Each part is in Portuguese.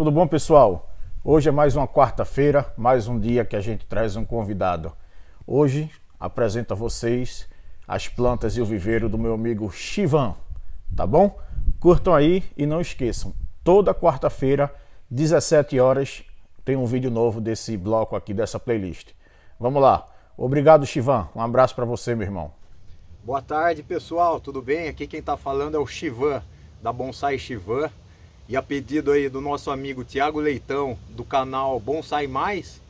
Tudo bom, pessoal? Hoje é mais uma quarta-feira, mais um dia que a gente traz um convidado. Hoje apresento a vocês as plantas e o viveiro do meu amigo Chivan, tá bom? Curtam aí e não esqueçam, toda quarta-feira, 17 horas, tem um vídeo novo desse bloco aqui, dessa playlist. Vamos lá. Obrigado, Chivan. Um abraço para você, meu irmão. Boa tarde, pessoal. Tudo bem? Aqui quem está falando é o Chivan, da Bonsai Chivan e a pedido aí do nosso amigo Tiago Leitão, do canal Bonsai Mais,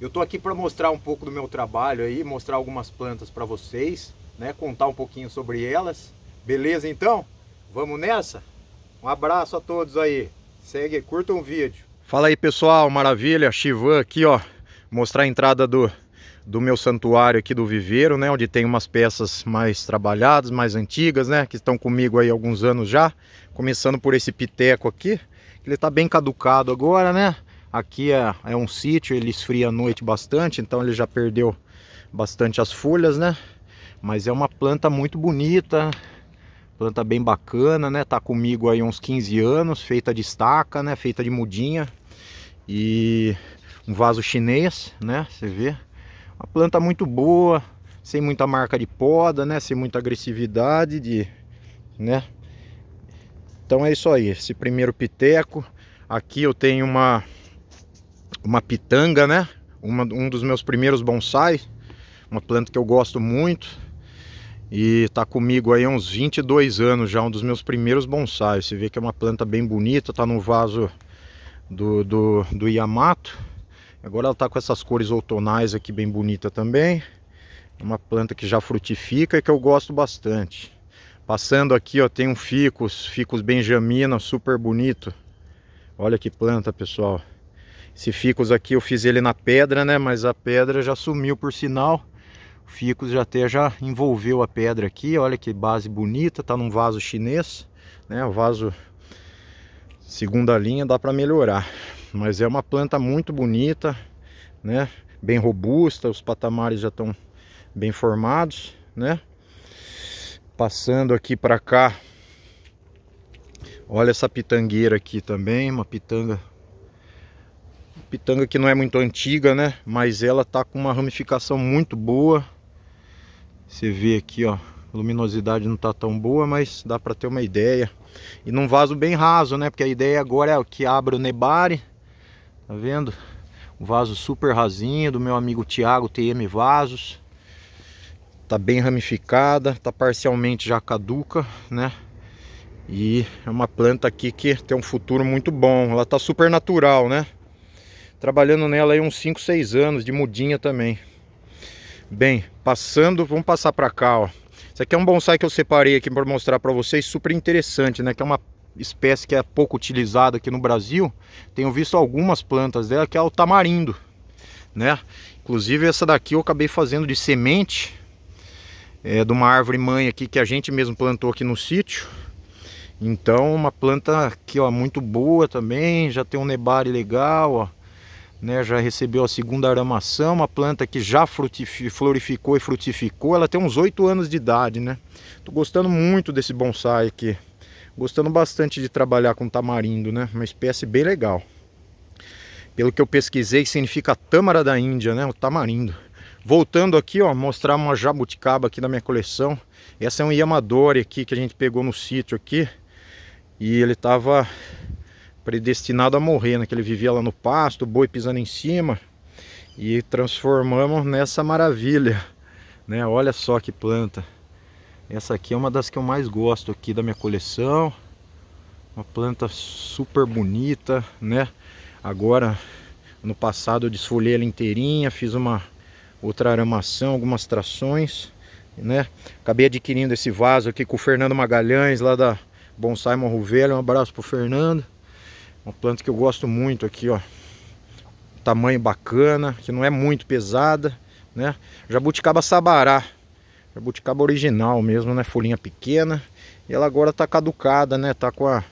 eu tô aqui para mostrar um pouco do meu trabalho aí, mostrar algumas plantas para vocês, né, contar um pouquinho sobre elas. Beleza então? Vamos nessa? Um abraço a todos aí. Segue, curta o vídeo. Fala aí, pessoal, maravilha, Chivan aqui, ó, mostrar a entrada do do meu santuário aqui do viveiro, né, onde tem umas peças mais trabalhadas, mais antigas, né, que estão comigo aí há alguns anos já, começando por esse piteco aqui, ele está bem caducado agora, né, aqui é, é um sítio, ele esfria à noite bastante, então ele já perdeu bastante as folhas, né, mas é uma planta muito bonita, planta bem bacana, né, tá comigo aí uns 15 anos, feita de estaca, né, feita de mudinha, e um vaso chinês, né, você vê, uma planta muito boa, sem muita marca de poda, né? Sem muita agressividade de, né? Então é isso aí, esse primeiro piteco. Aqui eu tenho uma uma pitanga, né? Uma, um dos meus primeiros bonsai, uma planta que eu gosto muito. E tá comigo aí uns 22 anos já, um dos meus primeiros bonsais. Você vê que é uma planta bem bonita, tá no vaso do, do, do Yamato. Agora ela está com essas cores outonais aqui bem bonita também. É uma planta que já frutifica e que eu gosto bastante. Passando aqui, ó, tem um ficus, ficus benjamina, super bonito. Olha que planta, pessoal. Esse ficus aqui eu fiz ele na pedra, né? Mas a pedra já sumiu, por sinal. O ficus já até já envolveu a pedra aqui. Olha que base bonita, tá num vaso chinês, né? O vaso segunda linha dá para melhorar mas é uma planta muito bonita, né? Bem robusta, os patamares já estão bem formados, né? Passando aqui para cá, olha essa pitangueira aqui também, uma pitanga pitanga que não é muito antiga, né? Mas ela tá com uma ramificação muito boa. Você vê aqui, ó, a luminosidade não tá tão boa, mas dá para ter uma ideia. E num vaso bem raso, né? Porque a ideia agora é que abra o nebare Tá vendo? Um vaso super rasinho do meu amigo Tiago TM Vasos. Tá bem ramificada, tá parcialmente já caduca, né? E é uma planta aqui que tem um futuro muito bom. Ela tá super natural, né? Trabalhando nela aí uns 5, 6 anos de mudinha também. Bem, passando, vamos passar para cá, ó. Isso aqui é um bonsai que eu separei aqui para mostrar para vocês, super interessante, né? Que é uma espécie que é pouco utilizada aqui no Brasil, tenho visto algumas plantas dela, que é o tamarindo, né? Inclusive essa daqui eu acabei fazendo de semente, é de uma árvore mãe aqui que a gente mesmo plantou aqui no sítio. Então uma planta aqui ó, muito boa também, já tem um nebari legal, ó. Né, já recebeu a segunda aramação, uma planta que já florificou e frutificou, ela tem uns 8 anos de idade, né? Tô gostando muito desse bonsai aqui. Gostando bastante de trabalhar com tamarindo, né? Uma espécie bem legal. Pelo que eu pesquisei, significa tâmara da Índia, né? O tamarindo. Voltando aqui, ó, mostrar uma jabuticaba aqui da minha coleção. Essa é um Yamadori aqui que a gente pegou no sítio aqui. E ele tava predestinado a morrer, né? Que ele vivia lá no pasto, boi pisando em cima. E transformamos nessa maravilha, né? Olha só que planta. Essa aqui é uma das que eu mais gosto aqui da minha coleção. Uma planta super bonita, né? Agora, no passado eu desfolhei ela inteirinha, fiz uma outra aramação, algumas trações, né? Acabei adquirindo esse vaso aqui com o Fernando Magalhães, lá da Bonsai Morro Velho. Um abraço pro Fernando. Uma planta que eu gosto muito aqui, ó. Tamanho bacana, que não é muito pesada, né? Jabuticaba sabará Jabuticaba é original mesmo, né? Folhinha pequena. E ela agora tá caducada, né? Tá com, a,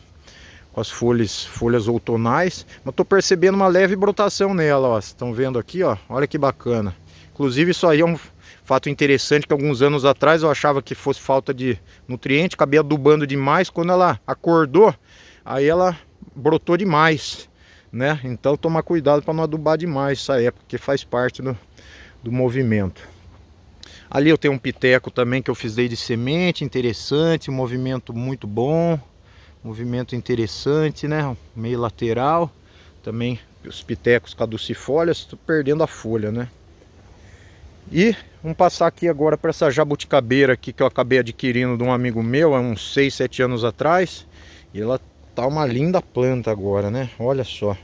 com as folhas, folhas outonais. Mas tô percebendo uma leve brotação nela, ó. estão vendo aqui, ó? Olha que bacana. Inclusive isso aí é um fato interessante que alguns anos atrás eu achava que fosse falta de nutriente. Acabei adubando demais. Quando ela acordou, aí ela brotou demais, né? Então tomar cuidado para não adubar demais essa época, que faz parte do, do movimento. Ali eu tenho um piteco também que eu fiz de semente, interessante, um movimento muito bom. Movimento interessante, né? Meio lateral. Também os pitecos caducifólias, tô perdendo a folha, né? E vamos passar aqui agora para essa jabuticabeira aqui que eu acabei adquirindo de um amigo meu há uns 6, 7 anos atrás. E ela tá uma linda planta agora, né? Olha só.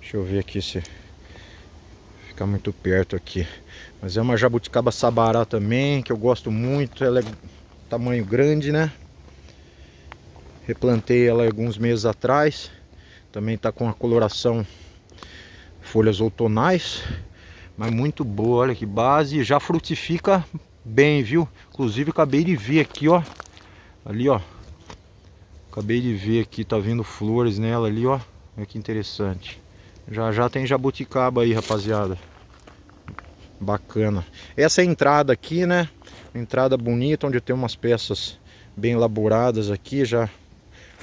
Deixa eu ver aqui se ficar muito perto aqui. Mas é uma jabuticaba sabará também, que eu gosto muito. Ela é tamanho grande, né? Replantei ela alguns meses atrás. Também tá com a coloração folhas outonais. Mas muito boa, olha que base. Já frutifica bem, viu? Inclusive acabei de ver aqui, ó. Ali, ó. Acabei de ver aqui, tá vindo flores nela ali, ó. Olha que interessante. Já já tem jabuticaba aí, rapaziada. Bacana. Essa é a entrada aqui, né? Entrada bonita, onde tem umas peças bem elaboradas aqui, já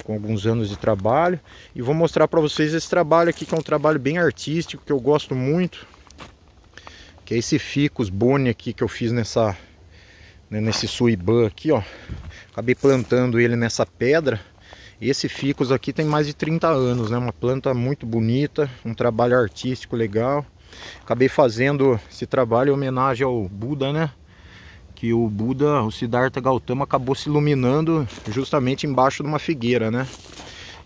com alguns anos de trabalho. E vou mostrar para vocês esse trabalho aqui, que é um trabalho bem artístico, que eu gosto muito. Que é esse ficus boni aqui que eu fiz nessa... Né, nesse suibã aqui, ó. Acabei plantando ele nessa pedra. Esse ficus aqui tem mais de 30 anos, né? Uma planta muito bonita, um trabalho artístico legal. Acabei fazendo esse trabalho em homenagem ao Buda, né? Que o Buda, o Siddhartha Gautama, acabou se iluminando justamente embaixo de uma figueira, né?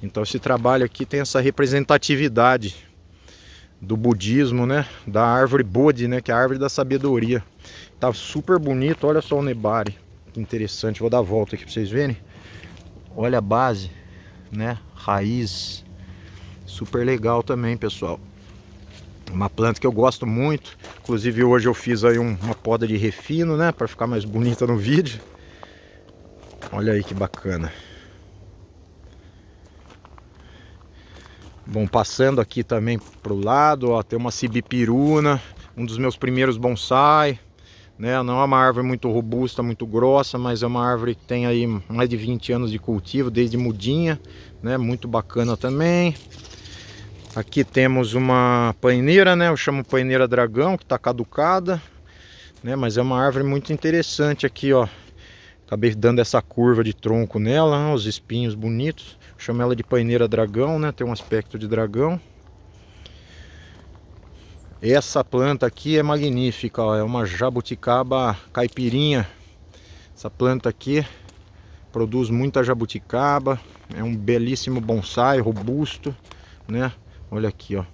Então esse trabalho aqui tem essa representatividade do budismo, né? Da árvore Bodhi, né? Que é a árvore da sabedoria. Tá super bonito, olha só o Nebari. Que interessante, vou dar a volta aqui para vocês verem. Olha a base né? Raiz. Super legal também, pessoal. Uma planta que eu gosto muito. Inclusive hoje eu fiz aí uma poda de refino, né? Para ficar mais bonita no vídeo. Olha aí que bacana. Bom, passando aqui também pro lado, ó, tem uma cibipiruna, um dos meus primeiros bonsai né? Não é uma árvore muito robusta, muito grossa, mas é uma árvore que tem aí mais de 20 anos de cultivo, desde mudinha, né? Muito bacana também. Aqui temos uma paineira, né? Eu chamo paineira dragão, que está caducada, né? Mas é uma árvore muito interessante aqui, ó. Acabei dando essa curva de tronco nela, né? os espinhos bonitos. chamo ela de paineira dragão, né? Tem um aspecto de dragão. Essa planta aqui é magnífica, ó, é uma jabuticaba caipirinha. Essa planta aqui produz muita jabuticaba, é um belíssimo bonsai robusto, né? Olha aqui, ó.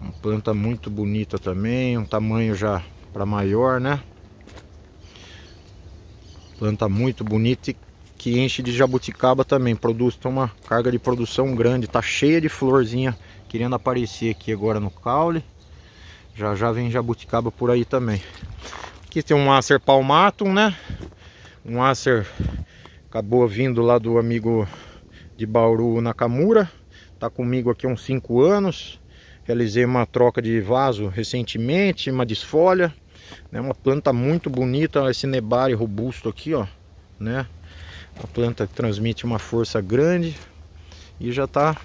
Uma planta muito bonita também, um tamanho já para maior, né? Planta muito bonita e que enche de jabuticaba também, produz, tem uma carga de produção grande, tá cheia de florzinha querendo aparecer aqui agora no caule. Já já vem jabuticaba por aí também. Aqui tem um acer palmatum, né? Um acer acabou vindo lá do amigo de Bauru Nakamura. Tá comigo aqui uns 5 anos. Realizei uma troca de vaso recentemente, uma desfolha. Né? Uma planta muito bonita, esse nebari robusto aqui, ó. Né? A planta transmite uma força grande e já está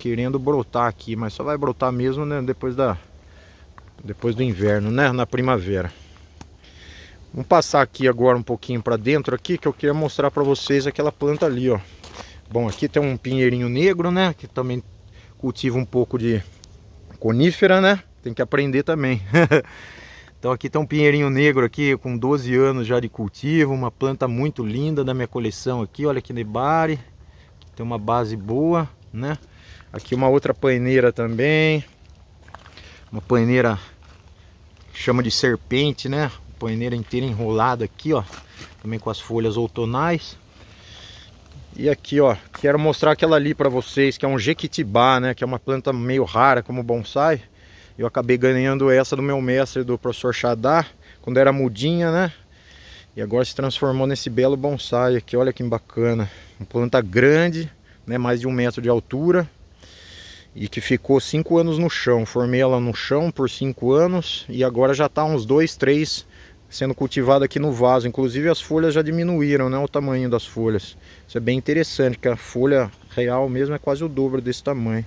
querendo brotar aqui, mas só vai brotar mesmo né, depois, da, depois do inverno, né, na primavera. Vamos passar aqui agora um pouquinho para dentro aqui, que eu queria mostrar para vocês aquela planta ali, ó. Bom, aqui tem um pinheirinho negro, né, que também cultiva um pouco de conífera, né, tem que aprender também. então aqui tem um pinheirinho negro aqui com 12 anos já de cultivo, uma planta muito linda da minha coleção aqui, olha que nebari, tem uma base boa, né. Aqui uma outra paineira também. Uma paineira chama de serpente, né? Paineira inteira enrolada aqui, ó. Também com as folhas outonais. E aqui, ó, quero mostrar aquela ali para vocês, que é um jequitibá, né? Que é uma planta meio rara como bonsai. Eu acabei ganhando essa do meu mestre, do professor Xadá, quando era mudinha, né? E agora se transformou nesse belo bonsai aqui, olha que bacana. Uma planta grande, né? Mais de um metro de altura e que ficou cinco anos no chão. Formei ela no chão por cinco anos e agora já está uns dois, três sendo cultivada aqui no vaso. Inclusive as folhas já diminuíram, né, o tamanho das folhas. Isso é bem interessante, que a folha real mesmo é quase o dobro desse tamanho.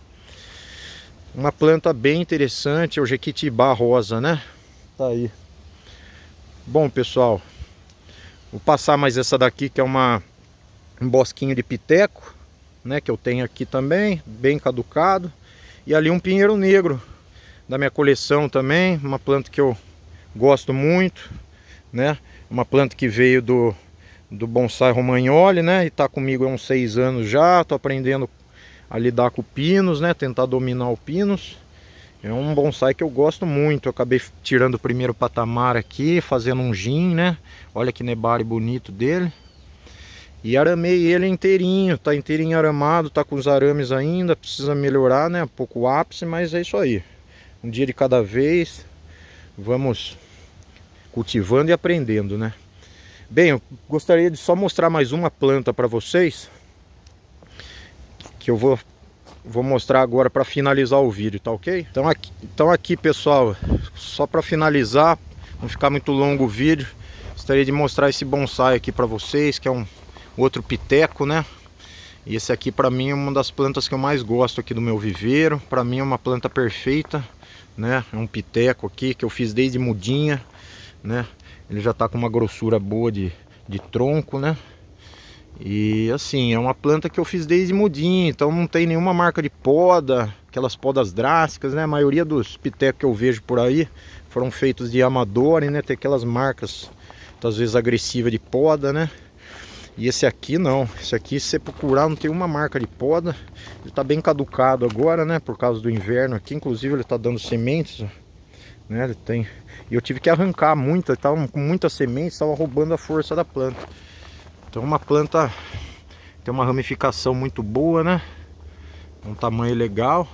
Uma planta bem interessante, é o jequitibá rosa, né? Tá aí. Bom, pessoal, vou passar mais essa daqui que é uma um bosquinho de piteco né, que eu tenho aqui também, bem caducado. E ali um pinheiro negro da minha coleção também, uma planta que eu gosto muito, né? Uma planta que veio do, do bonsai romagnoli, né? E tá comigo há uns seis anos já, tô aprendendo a lidar com pinos, né? Tentar dominar o pinos. É um bonsai que eu gosto muito. Eu acabei tirando o primeiro patamar aqui, fazendo um gin, né? Olha que nebari bonito dele. E aramei ele inteirinho, tá inteirinho aramado, tá com os arames ainda, precisa melhorar, né? Um pouco o ápice, mas é isso aí. Um dia de cada vez, vamos cultivando e aprendendo, né? Bem, eu gostaria de só mostrar mais uma planta para vocês, que eu vou vou mostrar agora para finalizar o vídeo, tá ok? Então aqui, então aqui pessoal, só para finalizar, não ficar muito longo o vídeo, gostaria de mostrar esse bonsai aqui para vocês, que é um outro piteco, né? E esse aqui para mim é uma das plantas que eu mais gosto aqui do meu viveiro. Para mim é uma planta perfeita, né? É um piteco aqui que eu fiz desde mudinha, né? Ele já tá com uma grossura boa de, de tronco, né? E assim, é uma planta que eu fiz desde mudinha, então não tem nenhuma marca de poda, aquelas podas drásticas, né? A maioria dos pitecos que eu vejo por aí foram feitos de amador, né? Tem aquelas marcas, às vezes agressivas de poda, né? E esse aqui não, esse aqui se você procurar não tem uma marca de poda. Ele está bem caducado agora, né, por causa do inverno aqui. Inclusive ele está dando sementes, né, ele tem... E eu tive que arrancar muita, estava com muita semente, estava roubando a força da planta. Então uma planta tem uma ramificação muito boa, né, um tamanho legal.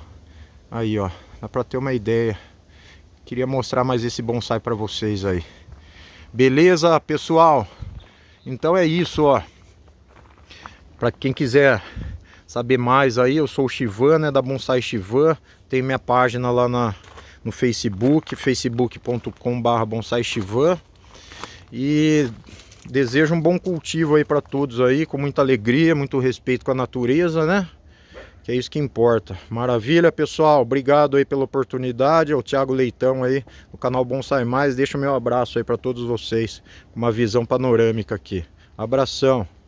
Aí, ó, dá para ter uma ideia. Queria mostrar mais esse bonsai para vocês aí. Beleza, pessoal? Então é isso, ó. Para quem quiser saber mais aí, eu sou o Chivan, né, da Bonsai Chivan. Tem minha página lá na, no Facebook, facebook.com/barra Bonsai Chivan. E desejo um bom cultivo aí para todos aí, com muita alegria, muito respeito com a natureza, né? que é isso que importa. Maravilha, pessoal. Obrigado aí pela oportunidade. É o Thiago Leitão aí do canal Bonsai Mais. Deixa o meu abraço aí para todos vocês. Uma visão panorâmica aqui. Abração.